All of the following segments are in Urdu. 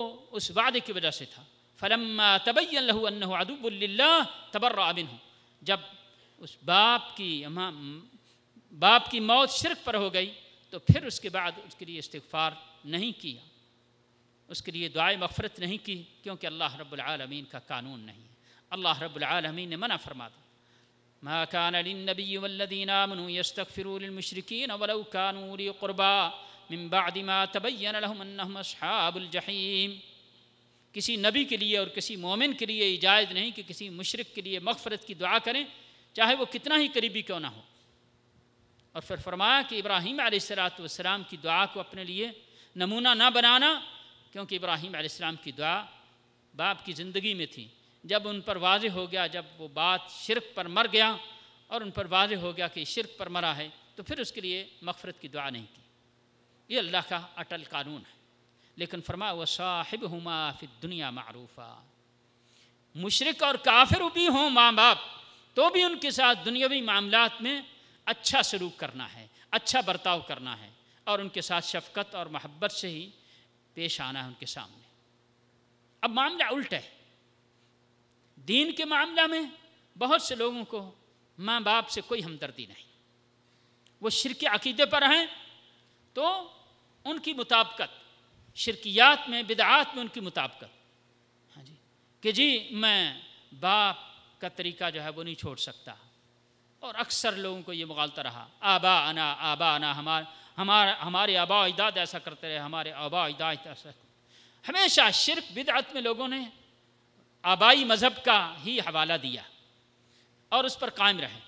اس وعدے کی وجہ سے تھا فلما تبین لہو انہو عدوب للہ تبرع منہ جب اس باپ کی باپ کی موت شرک پر ہو گئی تو پھر اس کے بعد اس کے لیے استغفار نہیں کیا اس کے لیے دعائے مغفرت نہیں کی کیونکہ اللہ رب العالمین کا قانون نہیں اللہ رب العالمین نے منع فرما دیا ما كان للنبي والذين آمنوا يستغفروا للمشركين ولو كانوا لي قربا من بعد ما تبین لهم انہم اصحاب الجحیم کسی نبی کے لیے اور کسی مومن کے لیے اجازت نہیں کہ کسی مشرق کے لیے مغفرت کی دعا کریں چاہے وہ کتنا ہی قریبی کیوں نہ ہو اور پھر فرمایا کہ ابراہیم علیہ السلاۃ والسلام السلام کی دعا کو اپنے لیے نمونہ نہ بنانا کیونکہ ابراہیم علیہ السلام کی دعا باپ کی زندگی میں تھی جب ان پر واضح ہو گیا جب وہ بات شرک پر مر گیا اور ان پر واضح ہو گیا کہ شرک پر مرا ہے تو پھر اس کے لیے مغفرت کی دعا نہیں کی یہ اللہ کا اٹل قانون ہے لیکن فرما و صاحب ہما فی دنیا معروفہ مشرق اور کافر بھی ہوں ماں باپ تو بھی ان کے ساتھ دنیاوی معاملات میں اچھا سلوک کرنا ہے اچھا برتاؤ کرنا ہے اور ان کے ساتھ شفقت اور محبت سے ہی پیش آنا ہے ان کے سامنے اب معاملہ الٹ ہے دین کے معاملہ میں بہت سے لوگوں کو ماں باپ سے کوئی ہمدردی نہیں وہ شرک عقیدے پر ہیں تو ان کی مطابقت شرکیات میں بدعات میں ان کی مطابقت ہاں جی کہ جی میں باپ کا طریقہ جو ہے وہ نہیں چھوڑ سکتا اور اکثر لوگوں کو یہ مغالتا رہا آبا انا آبا انا ہمار ہمارے ہمارے آبا اجداد ایسا کرتے رہے ہمارے آبا اجداد ایسا ہمیشہ شرک بدعت میں لوگوں نے آبائی مذہب کا ہی حوالہ دیا اور اس پر قائم رہے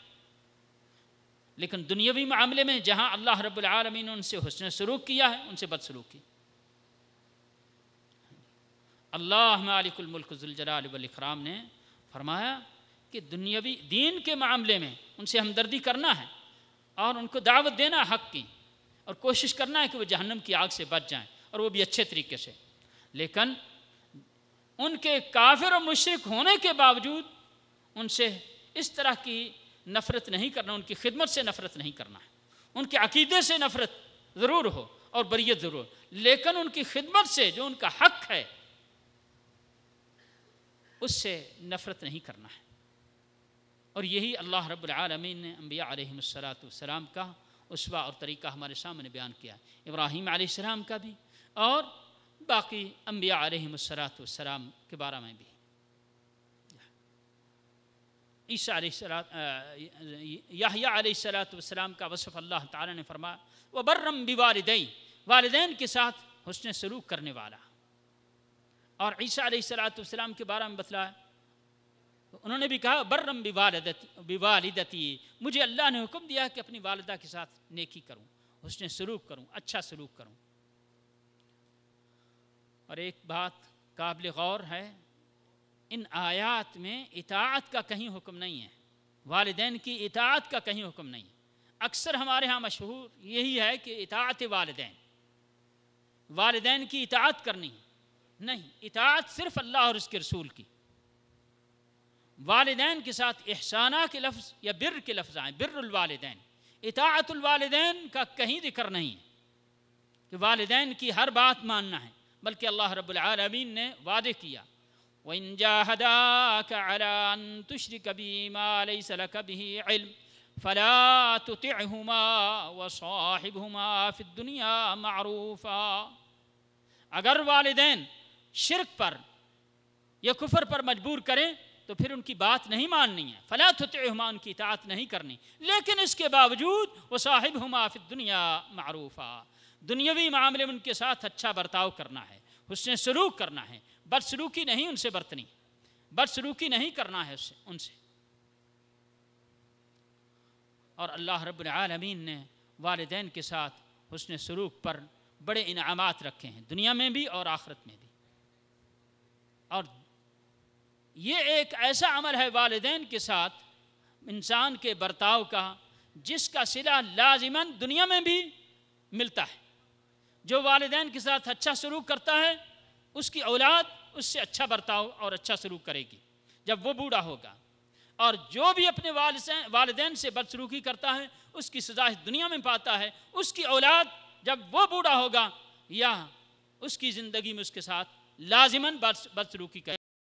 لیکن دنیاوی معاملے میں جہاں اللہ رب العالمین نے ان سے حسن سلوک کیا ہے ان سے بد سلوک کی اللہ مالک الملک ذوالجلال والاکرام نے فرمایا کہ دنیاوی دین کے معاملے میں ان سے ہمدردی کرنا ہے اور ان کو دعوت دینا حق کی اور کوشش کرنا ہے کہ وہ جہنم کی آگ سے بچ جائیں اور وہ بھی اچھے طریقے سے لیکن ان کے کافر و مشرق ہونے کے باوجود ان سے اس طرح کی نفرت نہیں کرنا ان کی خدمت سے نفرت نہیں کرنا ان کے عقیدے سے نفرت ضرور ہو اور بریت ضرور لیکن ان کی خدمت سے جو ان کا حق ہے اس سے نفرت نہیں کرنا ہے اور یہی اللہ رب العالمین نے انبیاء علیہ السلات والسلام کا اسوا اور طریقہ ہمارے سامنے بیان کیا ابراہیم علیہ السلام کا بھی اور باقی انبیاء علیہ السلاۃ والسلام کے بارے میں بھی عیسیٰ علیہ السلات علیہ السلاۃ والسلام کا وصف اللہ تعالیٰ نے فرمایا وہ برم بھی والدین والدین کے ساتھ حسن سلوک کرنے والا اور عیسیٰ علیہ السلاۃ والسلام کے بارے میں بتلا انہوں نے بھی کہا برم و والدتی والدتی مجھے اللہ نے حکم دیا کہ اپنی والدہ کے ساتھ نیکی کروں حسن سلوک کروں اچھا سلوک کروں اور ایک بات قابل غور ہے ان آیات میں اطاعت کا کہیں حکم نہیں ہے والدین کی اطاعت کا کہیں حکم نہیں ہے اکثر ہمارے ہاں مشہور یہی ہے کہ اطاعت والدین والدین کی اطاعت کرنی ہے نہیں اطاعت صرف اللہ اور اس کے رسول کی والدین کے ساتھ احسانہ کے لفظ یا بر کے لفظ آئیں بر الوالدین اطاعت الوالدین کا کہیں ذکر نہیں ہے کہ والدین کی ہر بات ماننا ہے بلکہ اللہ رب العالمین نے وعدے کیا وَإِن جَاهَدَاكَ عَلَىٰ أَن تُشْرِكَ بِي مَا لَيْسَ لَكَ بِهِ عِلْمٌ فَلَا تُطِعْهُمَا وَصَاحِبْهُمَا فِي الدُّنْيَا مَعْرُوفًا اگر والدین شرک پر یا کفر پر مجبور کریں تو پھر ان کی بات نہیں ماننی ہے فلا تطعهما ان کی اطاعت نہیں کرنی لیکن اس کے باوجود وہ صاحب ہما فی دنیاوی معاملے میں ان کے ساتھ اچھا برتاؤ کرنا ہے حسن سلوک کرنا ہے سلوکی نہیں ان سے برتنی بد سلوکی نہیں کرنا ہے اسے ان سے اور اللہ رب العالمین نے والدین کے ساتھ حسن سلوک پر بڑے انعامات رکھے ہیں دنیا میں بھی اور آخرت میں بھی اور یہ ایک ایسا عمل ہے والدین کے ساتھ انسان کے برتاؤ کا جس کا صلح لازماً دنیا میں بھی ملتا ہے جو والدین کے ساتھ اچھا سلوک کرتا ہے اس کی اولاد اس سے اچھا برتاؤ اور اچھا سلوک کرے گی جب وہ بوڑھا ہوگا اور جو بھی اپنے والدین سے بد سلوکی کرتا ہے اس کی سزا دنیا میں پاتا ہے اس کی اولاد جب وہ بوڑھا ہوگا یا اس کی زندگی میں اس کے ساتھ لازمن بدسلوکی کرے